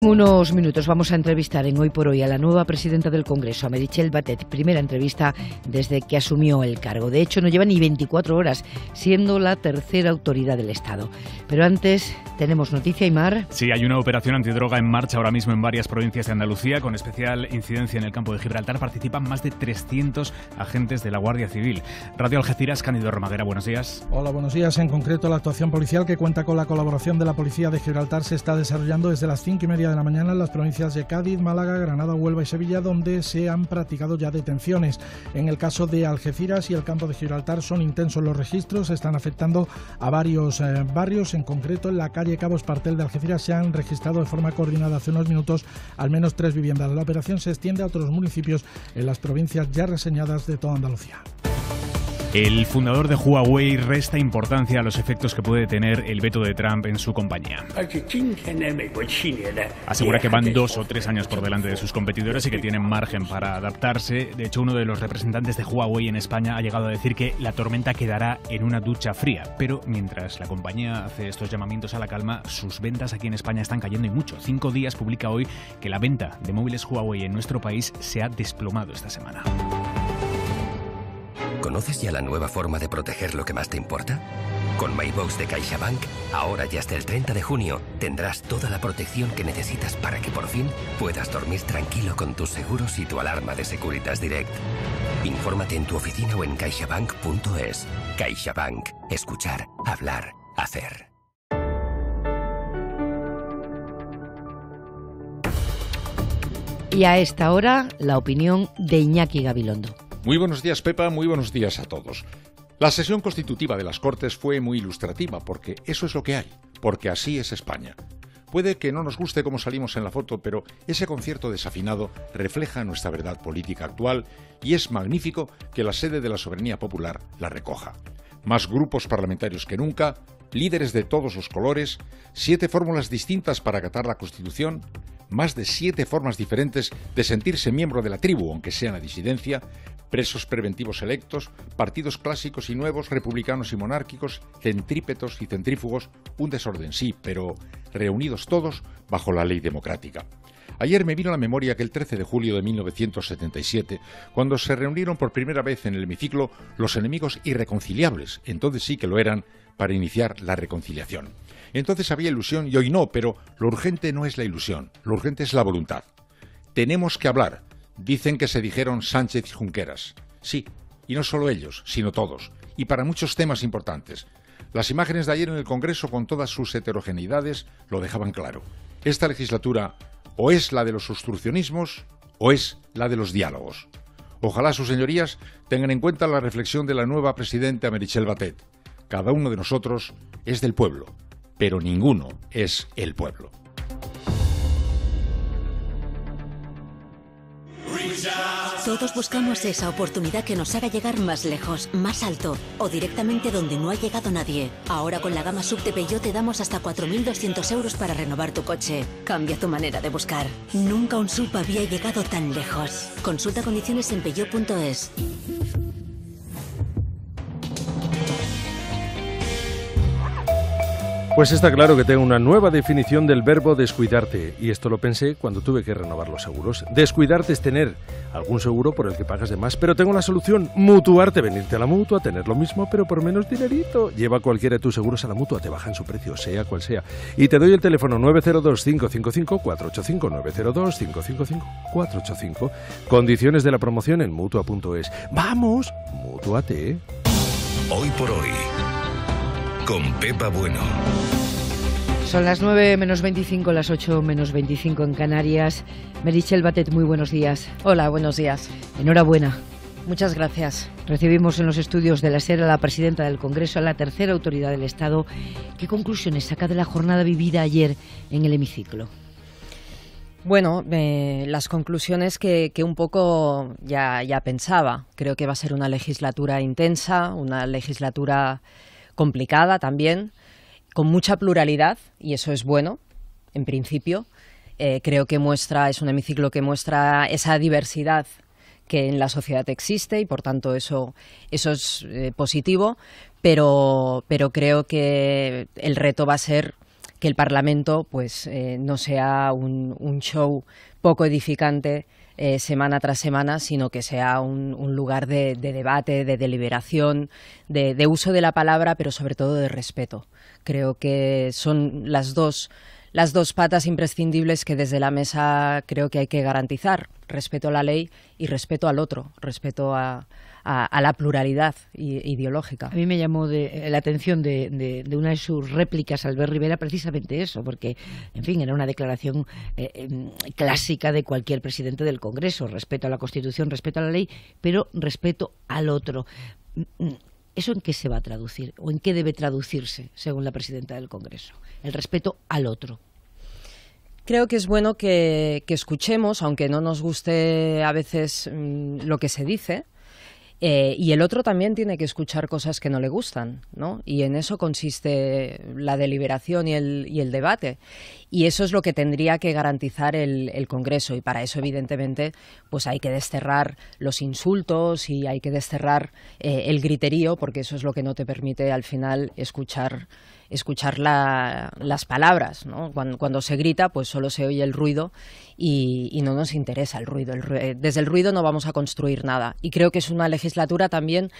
unos minutos vamos a entrevistar en Hoy por Hoy a la nueva presidenta del Congreso, a Merichelle Batet, primera entrevista desde que asumió el cargo. De hecho, no lleva ni 24 horas, siendo la tercera autoridad del Estado. Pero antes, tenemos noticia, Imar. Sí, hay una operación antidroga en marcha ahora mismo en varias provincias de Andalucía, con especial incidencia en el campo de Gibraltar. Participan más de 300 agentes de la Guardia Civil. Radio Algeciras, Cándido Romaguera, buenos días. Hola, buenos días. En concreto, la actuación policial, que cuenta con la colaboración de la Policía de Gibraltar, se está desarrollando desde las 5 y media de la mañana en las provincias de Cádiz, Málaga, Granada, Huelva y Sevilla, donde se han practicado ya detenciones. En el caso de Algeciras y el campo de Gibraltar son intensos los registros, están afectando a varios eh, barrios, en concreto en la calle Cabo Espartel de Algeciras se han registrado de forma coordinada hace unos minutos al menos tres viviendas. La operación se extiende a otros municipios en las provincias ya reseñadas de toda Andalucía. El fundador de Huawei resta importancia a los efectos que puede tener el veto de Trump en su compañía. Asegura que van dos o tres años por delante de sus competidores y que tienen margen para adaptarse. De hecho, uno de los representantes de Huawei en España ha llegado a decir que la tormenta quedará en una ducha fría. Pero mientras la compañía hace estos llamamientos a la calma, sus ventas aquí en España están cayendo y mucho. Cinco días publica hoy que la venta de móviles Huawei en nuestro país se ha desplomado esta semana. ¿Conoces ya la nueva forma de proteger lo que más te importa? Con MyBox de CaixaBank, ahora y hasta el 30 de junio, tendrás toda la protección que necesitas para que por fin puedas dormir tranquilo con tus seguros y tu alarma de Securitas Direct. Infórmate en tu oficina o en caixabank.es. CaixaBank. Escuchar, hablar, hacer. Y a esta hora, la opinión de Iñaki Gabilondo. Muy buenos días, Pepa, muy buenos días a todos. La sesión constitutiva de las Cortes fue muy ilustrativa porque eso es lo que hay, porque así es España. Puede que no nos guste cómo salimos en la foto, pero ese concierto desafinado refleja nuestra verdad política actual y es magnífico que la sede de la soberanía popular la recoja. Más grupos parlamentarios que nunca, líderes de todos los colores, siete fórmulas distintas para acatar la Constitución, más de siete formas diferentes de sentirse miembro de la tribu, aunque sea en la disidencia, presos preventivos electos, partidos clásicos y nuevos, republicanos y monárquicos, centrípetos y centrífugos, un desorden sí, pero reunidos todos bajo la ley democrática. Ayer me vino a la memoria que el 13 de julio de 1977, cuando se reunieron por primera vez en el hemiciclo los enemigos irreconciliables, entonces sí que lo eran, para iniciar la reconciliación. Entonces había ilusión y hoy no, pero lo urgente no es la ilusión, lo urgente es la voluntad. Tenemos que hablar, Dicen que se dijeron Sánchez y Junqueras. Sí, y no solo ellos, sino todos, y para muchos temas importantes. Las imágenes de ayer en el Congreso, con todas sus heterogeneidades, lo dejaban claro. Esta legislatura o es la de los obstruccionismos o es la de los diálogos. Ojalá sus señorías tengan en cuenta la reflexión de la nueva presidenta Merichel Batet. Cada uno de nosotros es del pueblo, pero ninguno es el pueblo. Todos buscamos esa oportunidad que nos haga llegar más lejos, más alto o directamente donde no ha llegado nadie. Ahora con la gama sub de Peugeot te damos hasta 4.200 euros para renovar tu coche. Cambia tu manera de buscar. Nunca un sub había llegado tan lejos. Consulta condiciones en peugeot.es. Pues está claro que tengo una nueva definición del verbo descuidarte, y esto lo pensé cuando tuve que renovar los seguros. Descuidarte es tener algún seguro por el que pagas de más, pero tengo la solución, mutuarte, venirte a la mutua, tener lo mismo, pero por menos dinerito. Lleva cualquiera de tus seguros a la mutua, te bajan su precio, sea cual sea. Y te doy el teléfono 902-555-485, 902-555-485. Condiciones de la promoción en mutua.es. ¡Vamos! Mutuate. Hoy por hoy con Pepa Bueno. Son las 9 menos 25, las 8 menos 25 en Canarias. Merichel Batet, muy buenos días. Hola, buenos días. Enhorabuena. Muchas gracias. Recibimos en los estudios de la SER a la presidenta del Congreso, a la tercera autoridad del Estado. ¿Qué conclusiones saca de la jornada vivida ayer en el hemiciclo? Bueno, eh, las conclusiones que, un poco ya, ya pensaba. Creo que va a ser una legislatura intensa, una legislatura complicada también, con mucha pluralidad, y eso es bueno, en principio. Eh, creo que muestra, es un hemiciclo que muestra esa diversidad que en la sociedad existe y por tanto eso, eso es eh, positivo, pero, creo que el reto va a ser que el Parlamento pues, eh, no sea un, un show poco edificante eh, semana tras semana, sino que sea un, lugar de, debate, de deliberación, de uso de la palabra, pero sobre todo de respeto. Creo que son las dos las dos patas imprescindibles que desde la mesa creo que hay que garantizar. Respeto a la ley y respeto al otro, respeto a, la pluralidad ideológica. A mí me llamó eh, la atención de, una de sus réplicas, Albert Rivera, precisamente eso, porque, en fin, era una declaración eh, em, clásica de cualquier presidente del Congreso. Respeto a la Constitución, respeto a la ley, pero respeto al otro. Mm, mm, ¿Eso en qué se va a traducir o en qué debe traducirse, según la presidenta del Congreso? El respeto al otro creo que es bueno que, escuchemos, aunque no nos guste a veces mm, lo que se dice, eh, y el otro también tiene que escuchar cosas que no le gustan, ¿no? Y en eso consiste la deliberación y el, debate. Y eso es lo que tendría que garantizar el, Congreso. Y para eso, evidentemente, pues hay que desterrar los insultos y hay que desterrar eh, el griterío, porque eso es lo que no te permite al final escuchar escuchar las palabras. Cuando, se grita, pues solo se oye el ruido y, no nos interesa el ruido. Desde el ruido no vamos a construir nada. Y creo que es una legislatura también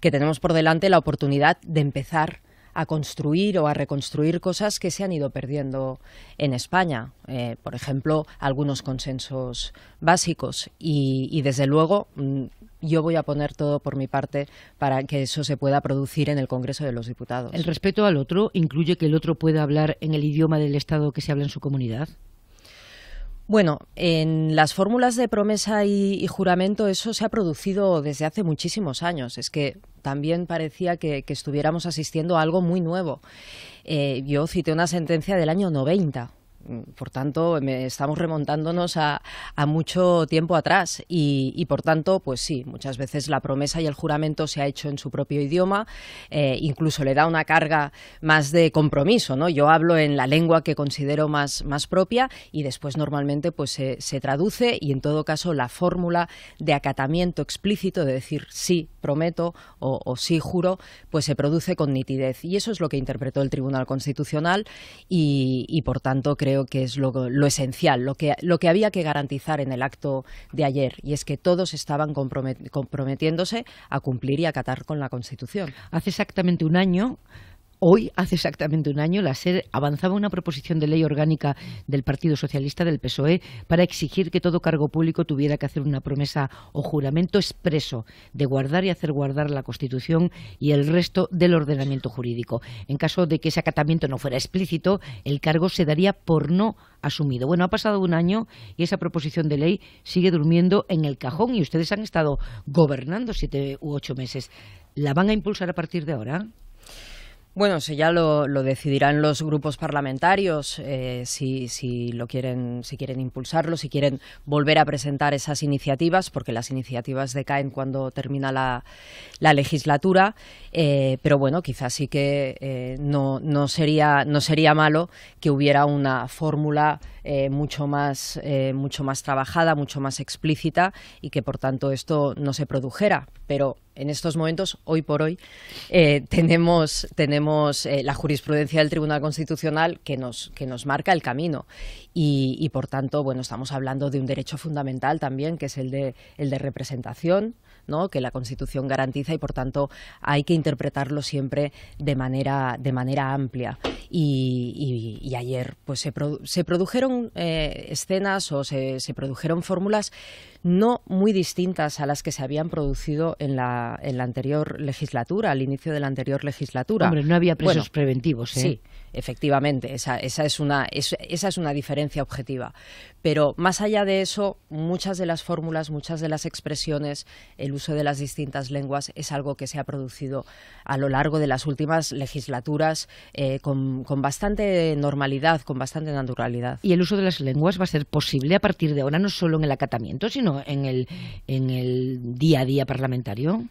que tenemos por delante la oportunidad de empezar a construir o a reconstruir cosas que se han ido perdiendo en España. Eh, por ejemplo, algunos consensos básicos. y desde luego mm, yo voy a poner todo por mi parte para que eso se pueda producir en el Congreso de los Diputados. ¿El respeto al otro incluye que el otro pueda hablar en el idioma del Estado que se habla en su comunidad? Bueno, en las fórmulas de promesa y, juramento eso se ha producido desde hace muchísimos años. Es que también parecía que, estuviéramos asistiendo a algo muy nuevo. Eh, yo cité una sentencia del año 90, por tanto, estamos remontándonos a, mucho tiempo atrás y, por tanto, pues sí, muchas veces la promesa y el juramento se ha hecho en su propio idioma, eh, incluso le da una carga más de compromiso, ¿no? Yo hablo en la lengua que considero más, más propia y después normalmente pues se, traduce y en todo caso la fórmula de acatamiento explícito, de decir sí, prometo o, sí, juro, pues se produce con nitidez y eso es lo que interpretó el Tribunal Constitucional y por tanto creo que es lo, lo esencial, lo que, lo que había que garantizar en el acto de ayer, y es que todos estaban comprometiéndose a cumplir y acatar con la Constitución. Hace exactamente un año Hoy, hace exactamente un año, la SER avanzaba una proposición de ley orgánica del Partido Socialista del PSOE para exigir que todo cargo público tuviera que hacer una promesa o juramento expreso de guardar y hacer guardar la Constitución y el resto del ordenamiento jurídico. En caso de que ese acatamiento no fuera explícito, el cargo se daría por no asumido. Bueno, ha pasado un año y esa proposición de ley sigue durmiendo en el cajón y ustedes han estado gobernando siete u ocho meses. ¿La van a impulsar a partir de ahora? Bueno, si ya lo, decidirán los grupos parlamentarios, eh, si, si, lo quieren, si quieren impulsarlo, si quieren volver a presentar esas iniciativas, porque las iniciativas decaen cuando termina la, la legislatura. Eh, pero bueno, quizás sí que eh, no, sería, no sería malo que hubiera una fórmula eh, mucho, más, eh, mucho más trabajada, mucho más explícita y que por tanto esto no se produjera. Pero en estos momentos, hoy por hoy, eh, tenemos, tenemos la jurisprudencia del Tribunal Constitucional que nos, que nos marca el camino. Y, por tanto, bueno, estamos hablando de un derecho fundamental también, que es el de, el de representación, ¿no? que la Constitución garantiza y por tanto hay que interpretarlo siempre de manera, de manera amplia. Y, ayer pues, se produjeron eh, escenas o se, se produjeron fórmulas no muy distintas a las que se habían producido en la, en la anterior legislatura, al inicio de la anterior legislatura. Hombre, no había presos preventivos, ¿eh? Sí, efectivamente, esa, esa, es una, esa es una diferencia objetiva. Pero más allá de eso, muchas de las fórmulas, muchas de las expresiones, el uso de las distintas lenguas es algo que se ha producido a lo largo de las últimas legislaturas eh, con, con bastante normalidad, con bastante naturalidad. Y el uso de las lenguas va a ser posible a partir de ahora no solo en el acatamiento, sino en el, día a día parlamentario?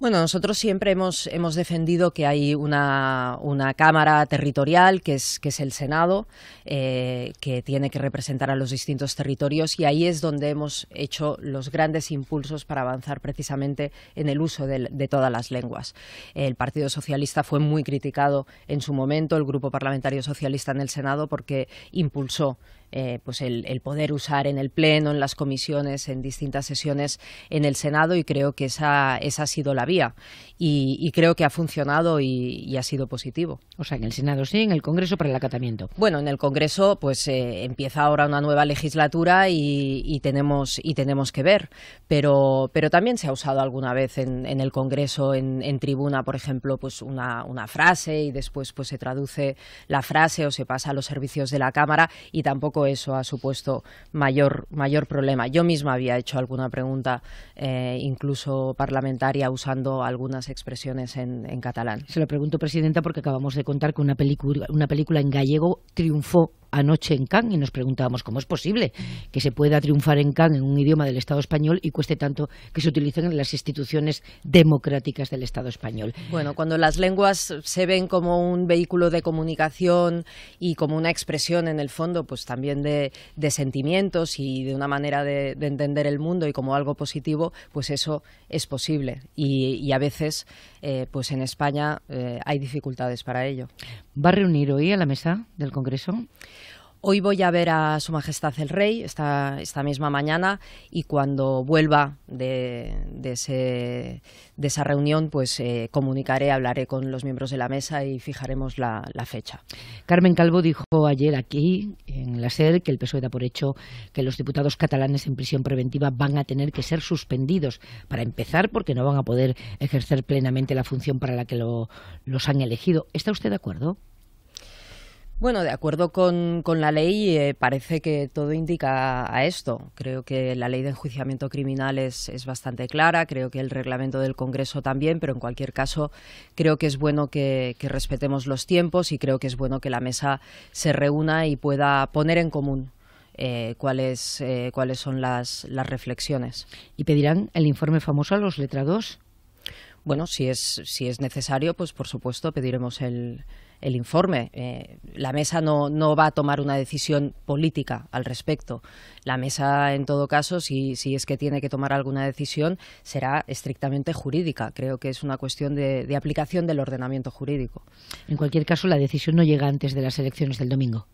Bueno, nosotros siempre hemos, defendido que hay una, Cámara territorial, que es, que es el Senado, eh, que tiene que representar a los distintos territorios y ahí es donde hemos hecho los grandes impulsos para avanzar precisamente en el uso de, todas las lenguas. El Partido Socialista fue muy criticado en su momento, el Grupo Parlamentario Socialista en el Senado, porque impulsó eh, pues el, poder usar en el Pleno, en las comisiones, en distintas sesiones en el Senado y creo que esa, esa ha sido la vía y, creo que ha funcionado y, ha sido positivo. O sea, en el Senado sí, en el Congreso para el acatamiento. Bueno, en el Congreso pues eh, empieza ahora una nueva legislatura y, tenemos, y tenemos que ver, pero, pero también se ha usado alguna vez en, el Congreso, en, en, tribuna, por ejemplo, pues una, una frase y después pues se traduce la frase o se pasa a los servicios de la Cámara y tampoco eso ha supuesto mayor, mayor problema. Yo misma había hecho alguna pregunta, eh, incluso parlamentaria, usando algunas expresiones en, catalán. Se lo pregunto, Presidenta, porque acabamos de contar que una una película en gallego triunfó anoche en Cannes y nos preguntábamos cómo es posible que se pueda triunfar en Cannes en un idioma del Estado español y cueste tanto que se utilicen en las instituciones democráticas del Estado español. Bueno, cuando las lenguas se ven como un vehículo de comunicación y como una expresión en el fondo, pues también de, sentimientos y de una manera de, entender el mundo y como algo positivo, pues eso es posible. Y, a veces, eh, pues en España eh, hay dificultades para ello va a reunir hoy a la mesa del Congreso Hoy voy a ver a Su Majestad el Rey esta, esta misma mañana y cuando vuelva de, de, de esa reunión, pues eh, comunicaré, hablaré con los miembros de la mesa y fijaremos la, fecha. Carmen Calvo dijo ayer aquí, en la SER, que el PSOE da por hecho que los diputados catalanes en prisión preventiva van a tener que ser suspendidos, para empezar porque no van a poder ejercer plenamente la función para la que los han elegido. ¿Está usted de acuerdo? Bueno, de acuerdo con, la ley, eh, parece que todo indica a esto. Creo que la ley de enjuiciamiento criminal es, es, bastante clara, creo que el reglamento del Congreso también, pero en cualquier caso creo que es bueno que, respetemos los tiempos y creo que es bueno que la mesa se reúna y pueda poner en común eh, cuáles, eh, cuáles son las, las reflexiones. ¿Y pedirán el informe famoso a los letrados? bueno, si es, necesario, pues por supuesto pediremos el, informe. Eh, la mesa no, va a tomar una decisión política al respecto. La mesa, en todo caso, si, es que tiene que tomar alguna decisión, será estrictamente jurídica. Creo que es una cuestión de, aplicación del ordenamiento jurídico. En cualquier caso, la decisión no llega antes de las elecciones del domingo.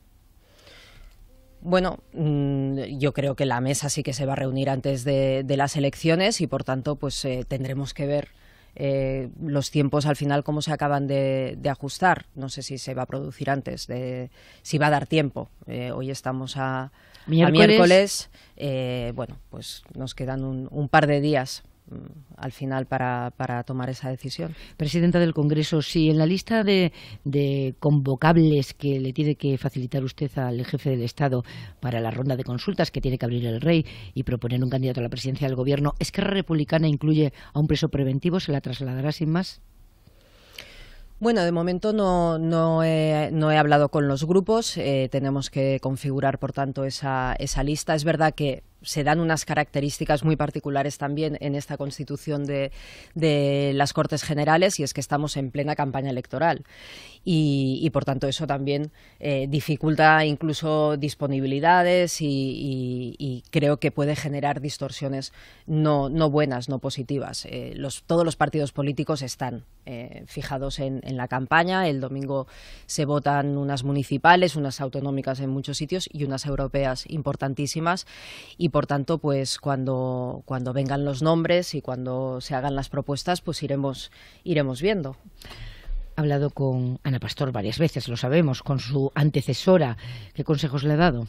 Bueno, mm, yo creo que la mesa sí que se va a reunir antes de, las elecciones y, por tanto, pues eh, tendremos que ver eh, los tiempos al final cómo se acaban de, ajustar. No sé si se va a producir antes, de, si va a dar tiempo. Eh, hoy estamos a miércoles. Eh, bueno, pues nos quedan un, un par de días Mm, al final para, tomar esa decisión. Presidenta del Congreso, si en la lista de, convocables que le tiene que facilitar usted al jefe del Estado para la ronda de consultas que tiene que abrir el rey y proponer un candidato a la presidencia del Gobierno, ¿Esquerra Republicana incluye a un preso preventivo? ¿Se la trasladará sin más? Bueno, de momento no, he, hablado con los grupos. Eh, tenemos que configurar, por tanto, esa, esa lista. Es verdad que se dan unas características muy particulares también en esta constitución de, las Cortes Generales y es que estamos en plena campaña electoral. Y, por tanto eso también eh, dificulta incluso disponibilidades y, creo que puede generar distorsiones no, buenas, no positivas. Eh, todos los partidos políticos están eh, fijados en, la campaña. El domingo se votan unas municipales, unas autonómicas en muchos sitios y unas europeas importantísimas. Y por tanto, pues cuando, vengan los nombres y cuando se hagan las propuestas, pues iremos, iremos viendo hablado con Ana Pastor varias veces, lo sabemos, con su antecesora. ¿Qué consejos le ha dado?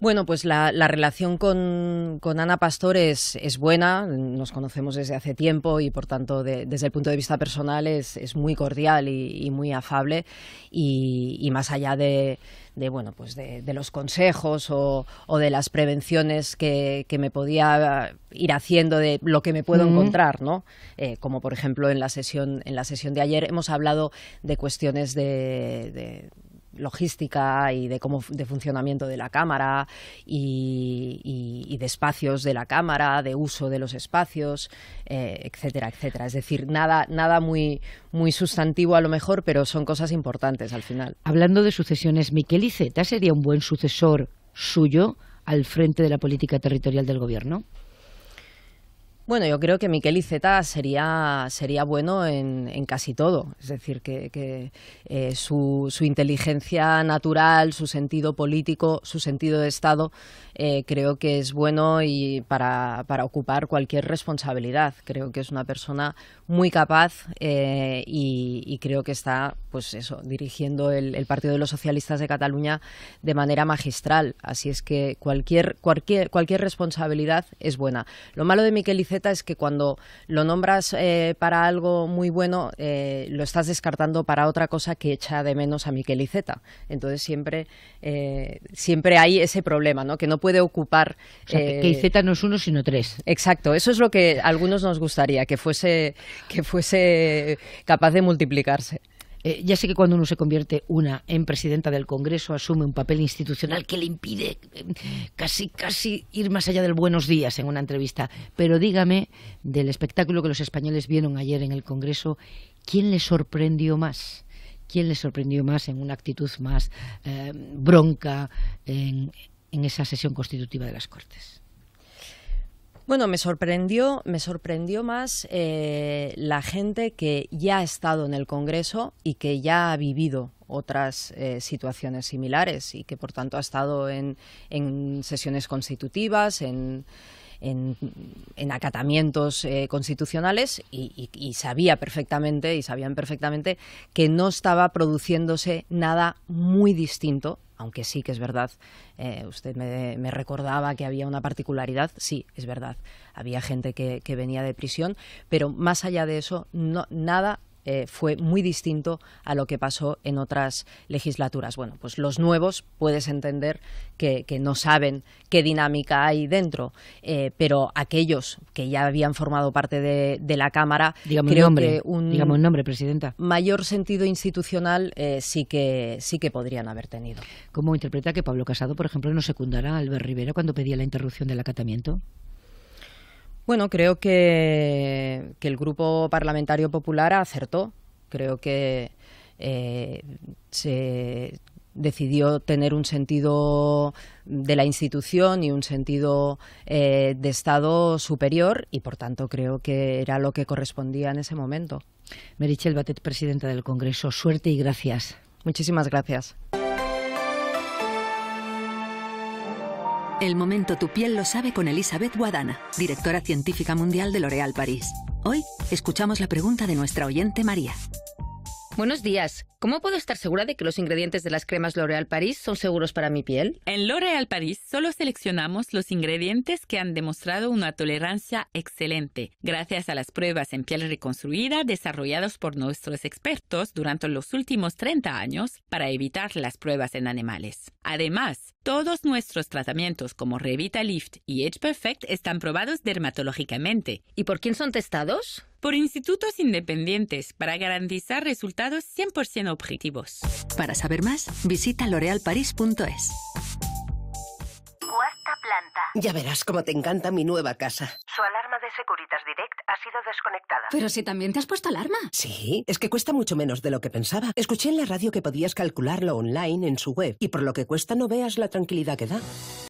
Bueno, pues la, relación con, Ana Pastor es, buena, nos conocemos desde hace tiempo y por tanto desde el punto de vista personal es, muy cordial y, muy afable y, más allá de, bueno pues de, los consejos o, de las prevenciones que, me podía ir haciendo de lo que me puedo encontrar no eh, como por ejemplo en la sesión en la sesión de ayer hemos hablado de cuestiones de logística y de cómo de funcionamiento de la cámara y, de espacios de la cámara, de uso de los espacios, eh, etcétera, etcétera. Es decir, nada, nada muy, muy sustantivo a lo mejor, pero son cosas importantes al final. Hablando de sucesiones, Miquel Iceta sería un buen sucesor suyo al frente de la política territorial del gobierno. Bueno, yo creo que Miquel Iceta sería, sería bueno en, casi todo. Es decir, que, eh, su, inteligencia natural, su sentido político, su sentido de Estado, eh, creo que es bueno y para, ocupar cualquier responsabilidad. Creo que es una persona muy capaz eh, y, creo que está, pues eso, dirigiendo el, Partido de los Socialistas de Cataluña de manera magistral. Así es que cualquier, cualquier, cualquier responsabilidad es buena. Lo malo de Miquel Iceta es que cuando lo nombras eh, para algo muy bueno, eh, lo estás descartando para otra cosa que echa de menos a Miquel Iceta. Entonces siempre, eh, siempre hay ese problema, ¿no? Que no puede ocupar... que Iceta no es uno, sino tres. Exacto. Eso es lo que a algunos nos gustaría, que fuese, que fuese capaz de multiplicarse. Eh, ya sé que cuando uno se convierte una en presidenta del Congreso asume un papel institucional que le impide eh, casi casi ir más allá del buenos días en una entrevista, pero dígame del espectáculo que los españoles vieron ayer en el Congreso, ¿quién le sorprendió más? ¿Quién les sorprendió más en una actitud más eh, bronca en esa sesión constitutiva de las Cortes? Bueno, me sorprendió, me sorprendió más eh, la gente que ya ha estado en el Congreso y que ya ha vivido otras eh, situaciones similares y que por tanto ha estado en, sesiones constitutivas, en, acatamientos eh, constitucionales y, y, sabía perfectamente y sabían perfectamente que no estaba produciéndose nada muy distinto aunque sí que es verdad, eh, usted me, recordaba que había una particularidad, sí, es verdad, había gente que, venía de prisión, pero más allá de eso, no, nada eh, fue muy distinto a lo que pasó en otras legislaturas. Bueno, pues los nuevos puedes entender que, no saben qué dinámica hay dentro, eh, pero aquellos que ya habían formado parte de, la Cámara, digamos creo que un nombre, presidenta. mayor sentido institucional eh, sí, que, sí que podrían haber tenido. ¿Cómo interpreta que Pablo Casado, por ejemplo, no secundara a Albert Rivera cuando pedía la interrupción del acatamiento? Bueno, creo que, el Grupo Parlamentario Popular acertó. Creo que eh, se decidió tener un sentido de la institución y un sentido eh, de Estado superior y, por tanto, creo que era lo que correspondía en ese momento. Merichel Batet, presidenta del Congreso, suerte y gracias. Muchísimas gracias. El momento tu piel lo sabe con Elizabeth Guadana, directora científica mundial de L'Oréal París. Hoy escuchamos la pregunta de nuestra oyente María. Buenos días. ¿Cómo puedo estar segura de que los ingredientes de las cremas L'Oréal Paris son seguros para mi piel? En L'Oréal Paris solo seleccionamos los ingredientes que han demostrado una tolerancia excelente, gracias a las pruebas en piel reconstruida desarrolladas por nuestros expertos durante los últimos 30 años para evitar las pruebas en animales. Además, todos nuestros tratamientos como Revitalift y Edge Perfect están probados dermatológicamente. ¿Y por quién son testados? por institutos independientes para garantizar resultados 100% objetivos. Para saber más, visita lorealparis.es. Cuarta planta. Ya verás cómo te encanta mi nueva casa. Su alarma de Securitas Direct ha sido desconectada. Pero si también te has puesto alarma. Sí, es que cuesta mucho menos de lo que pensaba. Escuché en la radio que podías calcularlo online en su web y por lo que cuesta no veas la tranquilidad que da.